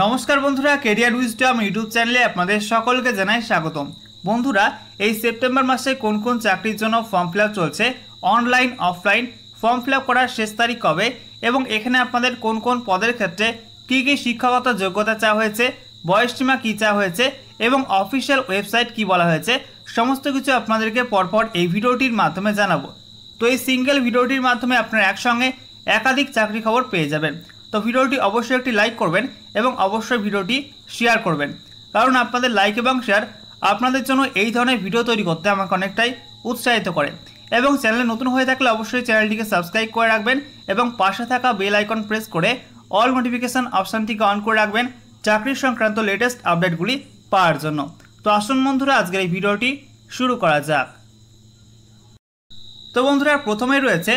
নমস্কার বন্ধুরা career wisdom YouTube চ্যানেলে আপনাদের সকলকে জানাই স্বাগতম বন্ধুরা এই সেপ্টেম্বর মাসে কোন কোন চাকরির জন্য ফর্ম ফিল চলছে অনলাইন অফলাইন ফর্ম ফিল করার শেষ তারিখ কবে এবং এখানে আপনাদের কোন কোন পদের ক্ষেত্রে কী কী শিক্ষাগত যোগ্যতা চাওয়া হয়েছে বয়সসীমা কী চাওয়া হয়েছে এবং অফিসিয়াল ওয়েবসাইট কি বলা হয়েছে সমস্ত কিছু আপনাদেরকে পরপর এই ভিডিওটির মাধ্যমে জানাবো তো এই সিঙ্গেল ভিডিওটির মাধ্যমে আপনারা একসঙ্গে একাধিক চাকরি খবর পেয়ে যাবেন তো ভিডিওটি অবশ্যই একটি লাইক করবেন এবং অবশ্যই ভিডিওটি শেয়ার করবেন কারণ আপনাদের লাইক এবং শেয়ার আপনাদের জন্য এই ধরনের ভিডিও তৈরি করতে আমাকে অনেকটাই উৎসাহিত করে এবং চ্যানেলে নতুন হয়ে থাকলে অবশ্যই চ্যানেলটিকে সাবস্ক্রাইব করে রাখবেন এবং পাশে থাকা বেল আইকন প্রেস করে অল নোটিফিকেশান অপশানটিকে অন করে রাখবেন চাকরির সংক্রান্ত লেটেস্ট আপডেটগুলি পাওয়ার জন্য তো আসুন বন্ধুরা আজকের এই ভিডিওটি শুরু করা যাক তো বন্ধুরা প্রথমেই রয়েছে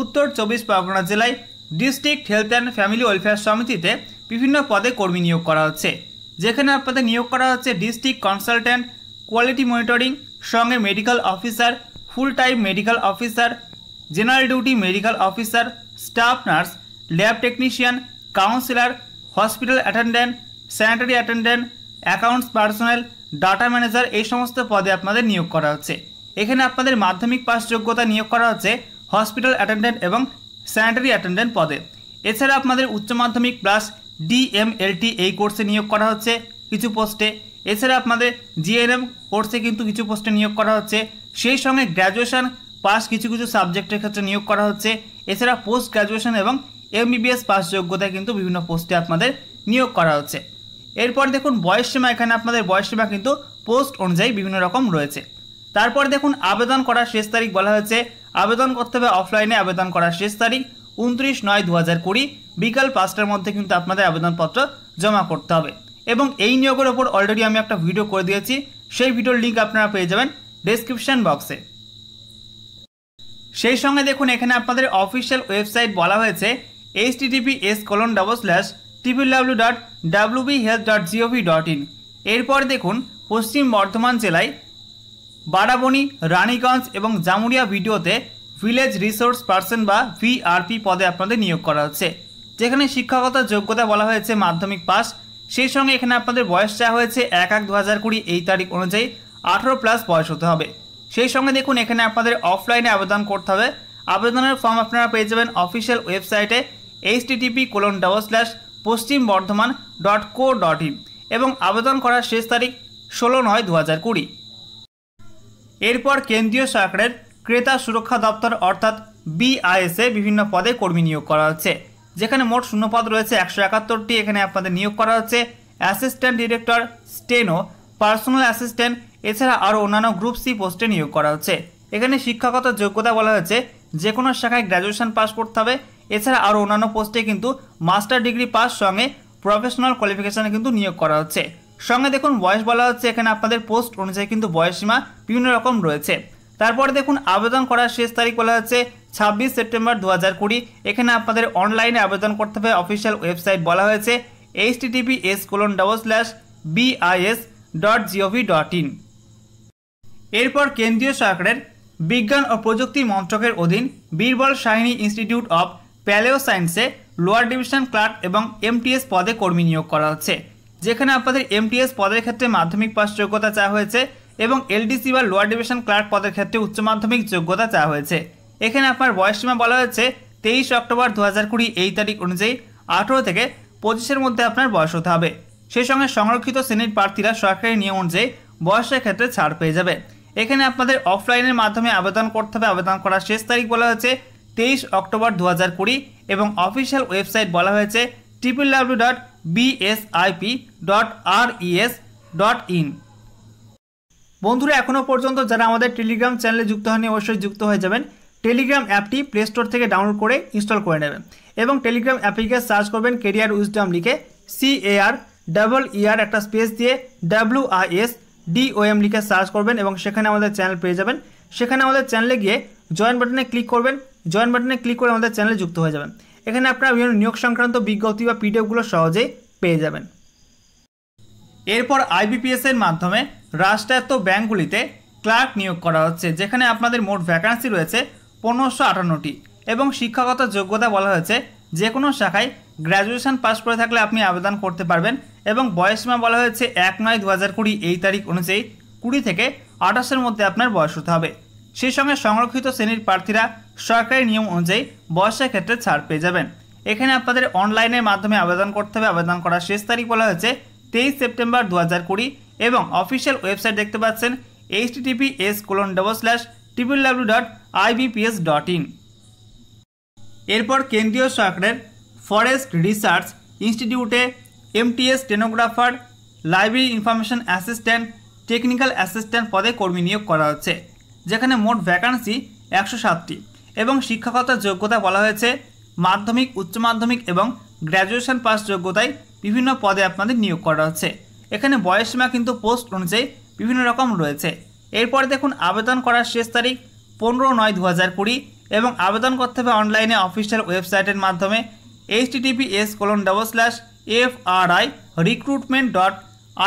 উত্তর চব্বিশ পরগনা জেলায় district health and family welfare সমিতিতে বিভিন্ন পদে কর্মী নিয়োগ করা হচ্ছে যেখানে আপনাদের নিয়োগ করা হচ্ছে ডিস্ট্রিক্ট কনসালট্যান্ট কোয়ালিটি মনিটরিং সঙ্গে medical officer full time medical officer general duty medical officer staff nurse lab technician counsellor hospital attendant sanitary attendant accounts personal data manager এই সমস্ত পদে আপনাদের নিয়োগ করা হচ্ছে এখানে আপনাদের মাধ্যমিক পাস যোগ্যতা নিয়োগ করা হচ্ছে হসপিটাল অ্যাটেন্ডেন্ট এবং স্যানিটারি অ্যাটেন্ডেন্ট পদে এছাড়া আপনাদের উচ্চ মাধ্যমিক প্লাস ডিএমএলটি এই কোর্সে নিয়োগ করা হচ্ছে কিছু পোস্টে এছাড়া আপনাদের জিএনএম কোর্সে কিন্তু কিছু পোস্টে নিয়োগ করা হচ্ছে সেই সঙ্গে গ্র্যাজুয়েশন পাস কিছু কিছু সাবজেক্টের ক্ষেত্রে নিয়োগ করা হচ্ছে এছাড়া পোস্ট গ্র্যাজুয়েশন এবং এমবিবিএস পাস যোগ্যতায় কিন্তু বিভিন্ন পোস্টে আপনাদের নিয়োগ করা হচ্ছে এরপর দেখুন বয়স সীমা এখানে আপনাদের বয়স সীমা কিন্তু পোস্ট অনুযায়ী বিভিন্ন রকম রয়েছে তারপর দেখুন আবেদন করার শেষ তারিখ বলা হয়েছে আবেদন করতে হবে অফলাইনে আবেদন করার শেষ তারিখ উনত্রিশ নয় দু হাজার কুড়ি বিকাল পাঁচটার মধ্যে কিন্তু আপনাদের আবেদনপত্র জমা করতে হবে এবং এই নিয়োগের ওপর অলরেডি আমি একটা ভিডিও করে দিয়েছি সেই ভিডিওর লিঙ্ক আপনারা পেয়ে যাবেন ডিসক্রিপশান বক্সে সেই সঙ্গে দেখুন এখানে আপনাদের অফিসিয়াল ওয়েবসাইট বলা হয়েছে H TTP S colon double slash TPW dot W B health dot GOV dot in এরপর দেখুন পশ্চিম বর্ধমান জেলায় বাড়াবনি রানীগঞ্জ এবং জামুরিয়া ভিডিওতে ভিলেজ রিসোর্স পার্সন বা ভিআরপি পদে আপনাদের নিয়োগ করা হচ্ছে যেখানে শিক্ষাগত যোগ্যতা বলা হয়েছে মাধ্যমিক পাস সেই সঙ্গে এখানে আপনাদের বয়স চাওয়া হয়েছে এক এক দু হাজার কুড়ি এই তারিখ অনুযায়ী আঠেরো প্লাস বয়স হতে হবে সেই সঙ্গে দেখুন এখানে আপনাদের অফলাইনে আবেদন করতে হবে আবেদনের ফর্ম আপনারা পেয়ে যাবেন অফিসিয়াল ওয়েবসাইটে HTTP colon double slash Paschim Bardhaman dot co dot in এবং আবেদন করার শেষ তারিখ ষোলো নয় দু হাজার কুড়ি এরপর কেন্দ্রীয় সরকারের ক্রেতা সুরক্ষা দপ্তর অর্থাৎ বিআইএসে বিভিন্ন পদে কর্মী নিয়োগ করা হচ্ছে যেখানে মোট শূন্যপদ রয়েছে একশো একাত্তরটি এখানে আপনাদের নিয়োগ করা হচ্ছে assistant director steno personal assistant এছাড়া আরও অন্যান্য গ্রুপ সি পোস্টে নিয়োগ করা হচ্ছে এখানে শিক্ষাগত যোগ্যতা বলা হয়েছে যে কোনো শাখায় গ্র্যাজুয়েশন পাস করতে হবে এছাড়া আরও অন্যান্য পোস্টে কিন্তু মাস্টার ডিগ্রি পাস সঙ্গে প্রফেশনাল কোয়ালিফিকেশানে কিন্তু নিয়োগ করা হচ্ছে সঙ্গে দেখুন বয়স বলা হচ্ছে এখানে আপনাদের পোস্ট অনুযায়ী কিন্তু বয়সসীমা বিভিন্ন রকম রয়েছে তারপরে দেখুন আবেদন করার শেষ তারিখ বলা হচ্ছে ছাব্বিশ সেপ্টেম্বর দু হাজার কুড়ি এখানে আপনাদের অনলাইনে আবেদন করতে হবে অফিসিয়াল ওয়েবসাইট বলা হয়েছে H TTP S colon double slash BIS dot GOV dot in এরপর কেন্দ্রীয় সরকারের বিজ্ঞান ও প্রযুক্তি মন্ত্রকের অধীন Birbal Sahni institute of palaeo সায়েন্সে লোয়ার ডিভিশন ক্লার্ক এবং এমটিএস পদে কর্মী নিয়োগ করা হচ্ছে যেখানে আপনাদের এমটিএস পদের ক্ষেত্রে মাধ্যমিক পাস যোগ্যতা চাওয়া হয়েছে এবং এলডিসি বা লোয়ার ডিভিশন ক্লার্ক পদের ক্ষেত্রে উচ্চ মাধ্যমিক যোগ্যতা চাওয়া হয়েছে এখানে আপনার বয়স সীমা বলা হয়েছে তেইশ অক্টোবর দু হাজার কুড়ি এই তারিখ অনুযায়ী আঠেরো থেকে পঁচিশের মধ্যে আপনার বয়স হতে হবে সেই সঙ্গে সংরক্ষিত শ্রেণীর প্রার্থীরা সরকারি নিয়ম অনুযায়ী বয়সের ক্ষেত্রে ছাড় পেয়ে যাবে এখানে আপনাদের অফলাইনের মাধ্যমে আবেদন করতে হবে আবেদন করার শেষ তারিখ বলা হয়েছে তেইশ অক্টোবর দু হাজার কুড়ি এবং অফিসিয়াল ওয়েবসাইট বলা হয়েছে triple W dot BSIP dot R ES dot in বন্ধুরা এখনও পর্যন্ত যারা আমাদের টেলিগ্রাম চ্যানেলে যুক্ত হয়নি অবশ্যই যুক্ত হয়ে যাবেন টেলিগ্রাম অ্যাপটি প্লে স্টোর থেকে ডাউনলোড করে ইনস্টল করে নেবেন এবং টেলিগ্রাম অ্যাপটিকে সার্চ করবেন কেরিয়ার উইজডাম লিখে সি আর ডাবল ইআর একটা স্পেস দিয়ে ডাব্লু আইএস ডিওএম লিখে সার্চ করবেন এবং সেখানে আমাদের চ্যানেল পেয়ে যাবেন সেখানে আমাদের চ্যানেলে গিয়ে জয়েন বাটনে ক্লিক করবেন জয়েন বাটনে ক্লিক করে আমাদের চ্যানেলে যুক্ত হয়ে যাবেন এখানে আপনারা বিভিন্ন নিয়োগ সংক্রান্ত বিজ্ঞপ্তি বা পিডিএফগুলো সহজেই পেয়ে যাবেন এরপর আইবিপিএসের মাধ্যমে রাষ্ট্রায়ত্ত ব্যাঙ্কগুলিতে ক্লার্ক নিয়োগ করা হচ্ছে যেখানে আপনাদের মোট ভ্যাকান্সি রয়েছে পনেরোশো আটান্নটি এবং শিক্ষাগত যোগ্যতা বলা হয়েছে যে কোনো শাখায় গ্র্যাজুয়েশন পাস করে থাকলে আপনি আবেদন করতে পারবেন এবং বয়সীমা বলা হয়েছে এক নয় দু হাজার কুড়ি এই তারিখ অনুযায়ী কুড়ি থেকে আঠাশের মধ্যে আপনার বয়স হতে হবে সেই সঙ্গে সংরক্ষিত শ্রেণীর প্রার্থীরা সরকারি নিয়ম অনুযায়ী বয়সের ক্ষেত্রে ছাড় পেয়ে যাবেন এখানে আপনাদের অনলাইনের মাধ্যমে আবেদন করতে হবে আবেদন করার শেষ তারিখ বলা হয়েছে তেইশ সেপ্টেম্বর দু এবং অফিসিয়াল ওয়েবসাইট দেখতে পাচ্ছেন H TP S colon double slash triple dot IBPS dot in এরপর কেন্দ্রীয় সরকারের ফরেস্ট রিসার্চ ইনস্টিটিউটে MTS stenographer library information assistant technical assistant পদে কর্মী নিয়োগ করা হচ্ছে যেখানে মোট ভ্যাকান্সি একশো সাতটি এবং শিক্ষাগত যোগ্যতা বলা হয়েছে মাধ্যমিক উচ্চ মাধ্যমিক এবং গ্র্যাজুয়েশন পাস যোগ্যতায় বিভিন্ন পদে আপনাদের নিয়োগ করা হচ্ছে এখানে বয়সীমা কিন্তু পোস্ট অনুযায়ী বিভিন্ন রকম রয়েছে এরপর দেখুন আবেদন করার শেষ তারিখ পনেরো নয় দু হাজার কুড়ি এবং আবেদন করতে হবে অনলাইনে অফিসিয়াল ওয়েবসাইটের মাধ্যমে HTTP S colon double slash F R I recruitment dot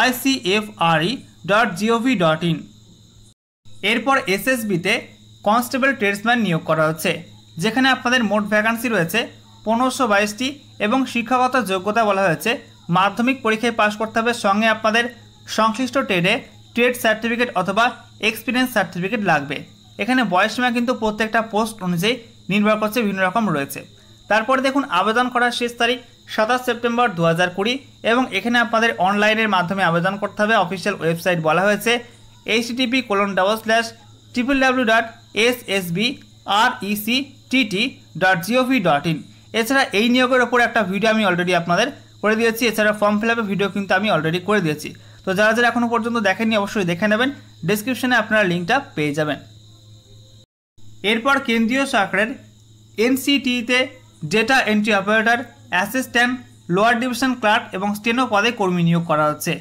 ICFRE dot GOV dot in এরপর এসএসবিতে কনস্টেবল ট্রেডসম্যান নিয়োগ করা হচ্ছে যেখানে আপনাদের মোট ভ্যাকান্সি রয়েছে পনেরোশো বাইশটি এবং শিক্ষাগত যোগ্যতা বলা হয়েছে মাধ্যমিক পরীক্ষায় পাশ করতে হবে সঙ্গে আপনাদের সংশ্লিষ্ট ট্রেডে ট্রেড সার্টিফিকেট অথবা এক্সপিরিয়েন্স সার্টিফিকেট লাগবে এখানে সীমা কিন্তু প্রত্যেকটা পোস্ট অনুযায়ী নির্ভর করছে বিভিন্ন রকম রয়েছে তারপরে দেখুন আবেদন করার শেষ তারিখ সাতাশ সেপ্টেম্বর দু হাজার কুড়ি এবং এখানে আপনাদের অনলাইনের মাধ্যমে আবেদন করতে হবে অফিসিয়াল ওয়েবসাইট বলা হয়েছে HTP colon double slash triple W dot S S B R EC TT dot GOV dot in এছাড়া এই নিয়োগের ওপর একটা ভিডিও আমি অলরেডি আপনাদের করে দিয়েছি এছাড়া ফর্ম ফিল আপের ভিডিও কিন্তু আমি অলরেডি করে দিয়েছি তো যারা যারা এখনও পর্যন্ত দেখেননি অবশ্যই দেখে নেবেন ডিসক্রিপশনে আপনারা লিঙ্কটা পেয়ে যাবেন এরপর কেন্দ্রীয় সরকারের এনসিটিতে data entry operator assistant lower division clerk এবং স্টেনো পদে কর্মী নিয়োগ করা হচ্ছে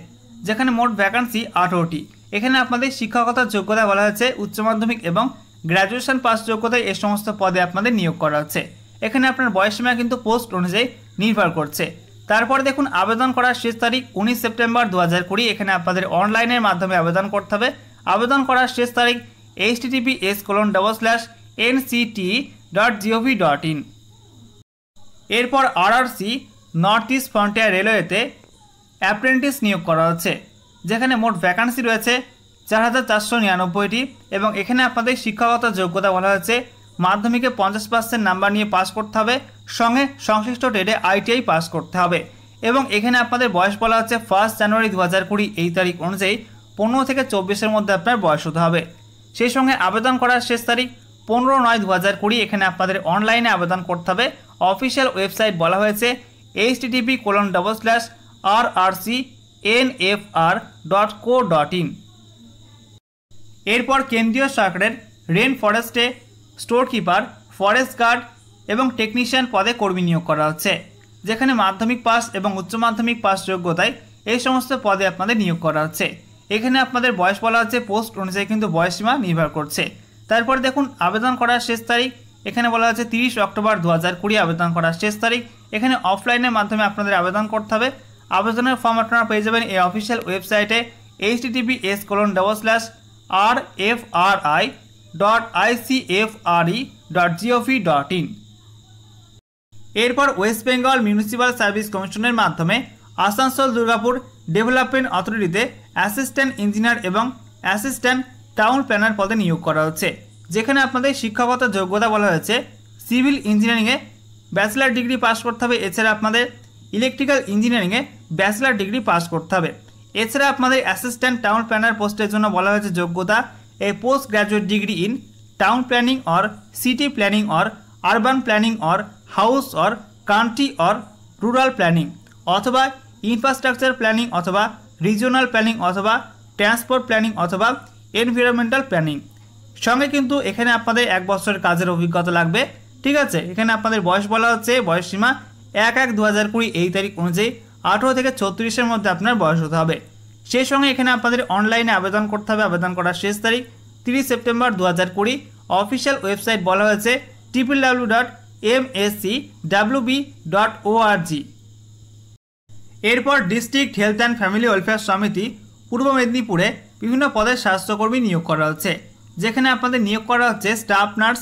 যেখানে মোট ভ্যাকান্সি আঠারোটি এখানে আপনাদের শিক্ষকতার যোগ্যতা বলা হয়েছে উচ্চ মাধ্যমিক এবং গ্র্যাজুয়েশন পাস যোগ্যতায় এ সমস্ত পদে আপনাদের নিয়োগ করা হচ্ছে এখানে আপনার বয়সসীমা কিন্তু পোস্ট অনুযায়ী নির্ভর করছে তারপর দেখুন আবেদন করার শেষ তারিখ উনিশ সেপ্টেম্বর দু হাজার কুড়ি এখানে আপনাদের অনলাইনের মাধ্যমে আবেদন করতে হবে আবেদন করার শেষ তারিখ HTTP S colon double slash NCT dot GOV dot in এরপর আরআরসি নর্থ ইস্ট ফ্রন্টিয়ার রেলওয়েতে অ্যাপ্রেন্টিস নিয়োগ করা হচ্ছে যেখানে মোট ভ্যাকান্সি রয়েছে চার হাজার চারশো নিরানব্বইটি এবং এখানে আপনাদের শিক্ষাগত যোগ্যতা বলা হয়েছে মাধ্যমিকে পঞ্চাশ পার্সেন্ট নাম্বার নিয়ে পাস করতে হবে সঙ্গে সংশ্লিষ্ট ডেটে আইটিআই পাস করতে হবে এবং এখানে আপনাদের বয়স বলা হচ্ছে ফার্স্ট জানুয়ারি দু হাজার কুড়ি এই তারিখ অনুযায়ী পনেরো থেকে চব্বিশের মধ্যে আপনার বয়স হতে হবে সেই সঙ্গে আবেদন করার শেষ তারিখ পনেরো নয় দু হাজার কুড়ি এখানে আপনাদের অনলাইনে আবেদন করতে হবে অফিসিয়াল ওয়েবসাইট বলা হয়েছে H TTP colon double slash R R C N F R dot co dot in এরপর কেন্দ্রীয় সরকারের রেন ফরেস্টে স্টোর কিপার ফরেস্ট গার্ড এবং টেকনিশিয়ান পদে কর্মী নিয়োগ করা হচ্ছে যেখানে মাধ্যমিক পাস এবং উচ্চ মাধ্যমিক পাস যোগ্যতায় এই সমস্ত পদে আপনাদের নিয়োগ করা হচ্ছে এখানে আপনাদের বয়স বলা হচ্ছে পোস্ট অনুযায়ী কিন্তু বয়সসীমা নির্ভর করছে তারপর দেখুন আবেদন করার শেষ তারিখ এখানে বলা হচ্ছে তিরিশ অক্টোবর দু হাজার কুড়ি আবেদন করার শেষ তারিখ এখানে অফলাইনের মাধ্যমে আপনাদের আবেদন করতে হবে আবেদনের ফর্ম আপনারা পেয়ে যাবেন এই অফিসিয়াল ওয়েবসাইটে H TV S colon double slash R F R I dot ICFRE dot GOV dot in এরপর ওয়েস্ট বেঙ্গল মিউনিসিপ্যাল সার্ভিস কমিশনের মাধ্যমে আসানসোল দুর্গাপুর ডেভেলপমেন্ট অথরিটিতে অ্যাসিস্ট্যান্ট ইঞ্জিনিয়ার এবং অ্যাসিস্ট্যান্ট টাউন প্ল্যানার পদে নিয়োগ করা হচ্ছে যেখানে আপনাদের শিক্ষাগত যোগ্যতা বলা হয়েছে সিভিল ইঞ্জিনিয়ারিংয়ে ব্যাচেলার ডিগ্রি পাস করতে হবে এছাড়া আপনাদের ইলেকট্রিক্যাল ইঞ্জিনিয়ারিংয়ে ব্যাচেলার ডিগ্রি পাস করতে হবে এছাড়া আপনাদের অ্যাসিস্ট্যান্ট টাউন প্ল্যানার পোস্টের জন্য বলা হয়েছে যোগ্যতা A post graduate degree in town planning or city planning or urban planning or house or country or rural planning অথবা ইনফ্রাস্ট্রাকচার প্ল্যানিং অথবা রিজিওনাল প্ল্যানিং অথবা ট্রান্সপোর্ট প্ল্যানিং অথবা এনভিরনমেন্টাল প্ল্যানিং সঙ্গে কিন্তু এখানে আপনাদের এক বছরের কাজের অভিজ্ঞতা লাগবে ঠিক আছে এখানে আপনাদের বয়স বলা হচ্ছে বয়সসীমা এক এক দু হাজার কুড়ি এই তারিখ অনুযায়ী আঠেরো থেকে ছত্রিশের মধ্যে আপনার বয়স হতে হবে সেই সঙ্গে এখানে আপনাদের অনলাইনে আবেদন করতে হবে আবেদন করার শেষ তারিখ তিরিশ সেপ্টেম্বর দু হাজার কুড়ি অফিসিয়াল ওয়েবসাইট বলা হয়েছে triple W dot M S C W B dot O G এরপর district health and family welfare সমিতি পূর্ব মেদিনীপুরে বিভিন্ন পদে স্বাস্থ্যকর্মী নিয়োগ করা হচ্ছে যেখানে আপনাদের নিয়োগ করা হচ্ছে staff nurse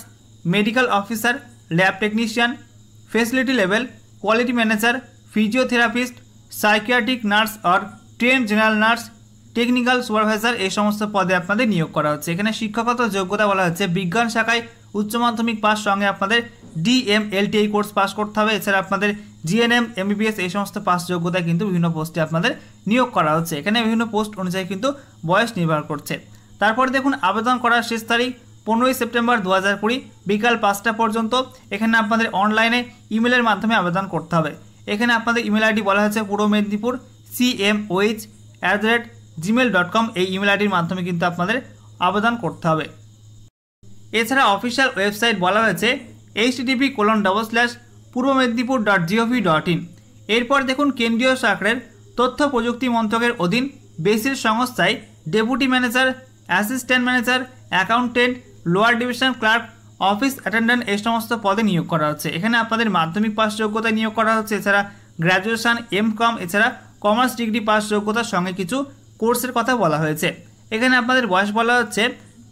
medical officer lab technician facility level quality manager physiotherapist psychiatric nurse or train general nurse technical supervisor এই সমস্ত পদে আপনাদের নিয়োগ করা হচ্ছে এখানে শিক্ষাগত যোগ্যতা বলা হচ্ছে বিজ্ঞান শাখায় উচ্চ মাধ্যমিক পাস সঙ্গে আপনাদের ডিএমএলটিআই কোর্স পাস করতে হবে এছাড়া আপনাদের জিএনএম এমবিবিএস এই সমস্ত পাস যোগ্যতা কিন্তু বিভিন্ন পোস্টে আপনাদের নিয়োগ করা হচ্ছে এখানে বিভিন্ন পোস্ট অনুযায়ী কিন্তু বয়স নির্ভর করছে তারপরে দেখুন আবেদন করার শেষ তারিখ পনেরোই সেপ্টেম্বর দু বিকাল পাঁচটা পর্যন্ত এখানে আপনাদের অনলাইনে ইমেলের মাধ্যমে আবেদন করতে হবে এখানে আপনাদের ইমেল আইডি বলা হয়েছে Purba Medinipur CMOH at the rate Gmail dot com এই ইমেল আইডির মাধ্যমে কিন্তু আপনাদের আবেদন করতে হবে এছাড়া অফিসিয়াল ওয়েবসাইট বলা হয়েছে H HTTP colon double slash Purba Medinipur dot GOV dot in এরপর দেখুন কেন্দ্রীয় সরকারের তথ্য প্রযুক্তি মন্ত্রকের অধীন বেসির সংস্থায় deputy manager assistant manager accountant lower division clerk office attendant এই সমস্ত পদে নিয়োগ করা হচ্ছে এখানে আপনাদের মাধ্যমিক পাস যোগ্যতা নিয়োগ করা হচ্ছে এছাড়া গ্র্যাজুয়েশান এম কম এছাড়া কমার্স ডিগ্রি পাস যোগ্যতার সঙ্গে কিছু কোর্সের কথা বলা হয়েছে এখানে আপনাদের বয়স বলা হচ্ছে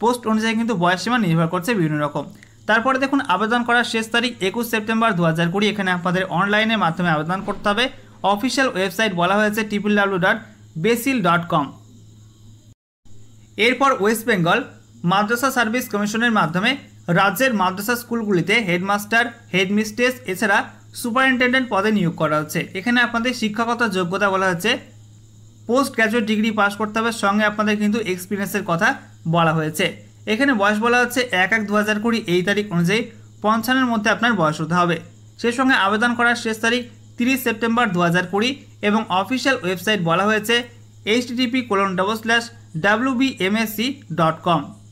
পোস্ট অনুযায়ী কিন্তু বয়স সীমা নির্ভর করছে বিভিন্ন রকম তারপরে দেখুন আবেদন করার শেষ তারিখ একুশ সেপ্টেম্বর দু হাজার কুড়ি এখানে আপনাদের অনলাইনের মাধ্যমে আবেদন করতে হবে অফিসিয়াল ওয়েবসাইট বলা হয়েছে triple W dot BECIL dot com এরপর ওয়েস্ট বেঙ্গল মাদ্রাসা সার্ভিস কমিশনের মাধ্যমে রাজ্যের মাদ্রাসা স্কুলগুলিতে হেডমাস্টার হেডমিস্ট্রেস এছাড়া সুপারিনটেন্ডেন্ট পদে নিয়োগ করা হচ্ছে এখানে আপনাদের শিক্ষাগত যোগ্যতা বলা হচ্ছে পোস্ট গ্র্যাজুয়েট ডিগ্রি পাস করতে হবে সঙ্গে আপনাদের কিন্তু এক্সপিরিয়েন্সের কথা বলা হয়েছে এখানে বয়স বলা হচ্ছে এক এক দু হাজার কুড়ি এই তারিখ অনুযায়ী পঞ্চান্নের মধ্যে আপনার বয়স হতে হবে সেই সঙ্গে আবেদন করার শেষ তারিখ তিরিশ সেপ্টেম্বর দু হাজার কুড়ি এবং অফিসিয়াল ওয়েবসাইট বলা হয়েছে HTP colon double slash W M S C dot কম